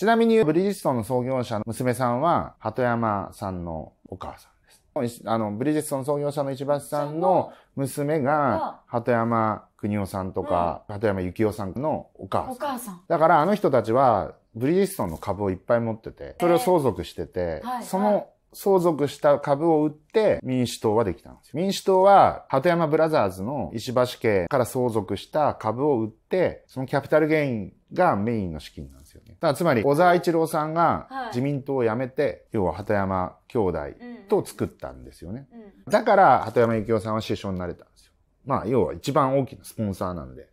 ちなみに、ブリヂストンの創業者の娘さんは、鳩山さんのお母さんです。あの、ブリヂストン創業者の石橋さんの娘が、鳩山邦夫さんとか、うん、鳩山幸夫さんのお母さん。お母さん。だから、あの人たちは、ブリヂストンの株をいっぱい持ってて、それを相続してて、えー、その相続した株を売って民主党はできたんですよ。民主党は、鳩山ブラザーズの石橋家から相続した株を売って、そのキャピタルゲインがメインの資金なんですよね。だからつまり、小沢一郎さんが自民党を辞めて、はい、要は鳩山兄弟と作ったんですよね。うんうん、だから、鳩山幸夫さんは首相になれたんですよ。まあ、要は一番大きなスポンサーなんで。